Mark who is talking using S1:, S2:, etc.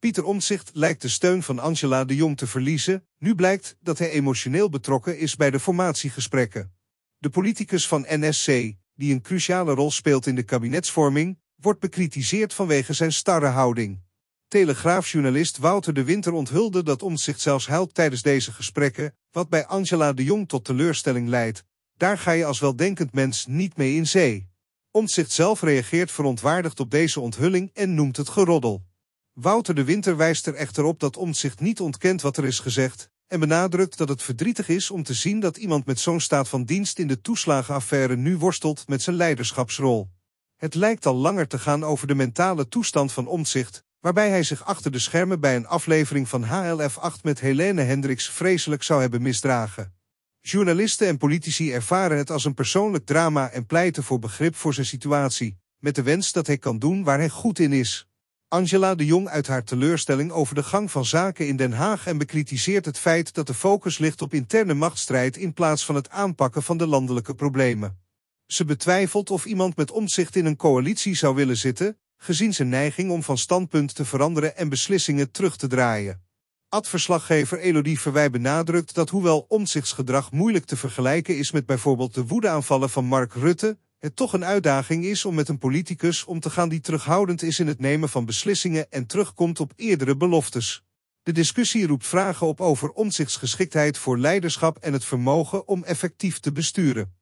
S1: Pieter Omtzigt lijkt de steun van Angela de Jong te verliezen. Nu blijkt dat hij emotioneel betrokken is bij de formatiegesprekken. De politicus van NSC, die een cruciale rol speelt in de kabinetsvorming, wordt bekritiseerd vanwege zijn starre houding. Telegraafjournalist Wouter de Winter onthulde dat Omtzigt zelfs huilt tijdens deze gesprekken, wat bij Angela de Jong tot teleurstelling leidt. Daar ga je als weldenkend mens niet mee in zee. Omtzigt zelf reageert verontwaardigd op deze onthulling en noemt het geroddel. Wouter de Winter wijst er echter op dat Omtzigt niet ontkent wat er is gezegd en benadrukt dat het verdrietig is om te zien dat iemand met zo'n staat van dienst in de toeslagenaffaire nu worstelt met zijn leiderschapsrol. Het lijkt al langer te gaan over de mentale toestand van Omtzigt, waarbij hij zich achter de schermen bij een aflevering van HLF8 met Helene Hendricks vreselijk zou hebben misdragen. Journalisten en politici ervaren het als een persoonlijk drama en pleiten voor begrip voor zijn situatie, met de wens dat hij kan doen waar hij goed in is. Angela de Jong uit haar teleurstelling over de gang van zaken in Den Haag en bekritiseert het feit dat de focus ligt op interne machtsstrijd in plaats van het aanpakken van de landelijke problemen. Ze betwijfelt of iemand met omzicht in een coalitie zou willen zitten, gezien zijn neiging om van standpunt te veranderen en beslissingen terug te draaien. Adverslaggever Elodie Verwij benadrukt dat hoewel omzichtsgedrag moeilijk te vergelijken is met bijvoorbeeld de woedeaanvallen van Mark Rutte, het toch een uitdaging is om met een politicus om te gaan die terughoudend is in het nemen van beslissingen en terugkomt op eerdere beloftes. De discussie roept vragen op over omzichtsgeschiktheid voor leiderschap en het vermogen om effectief te besturen.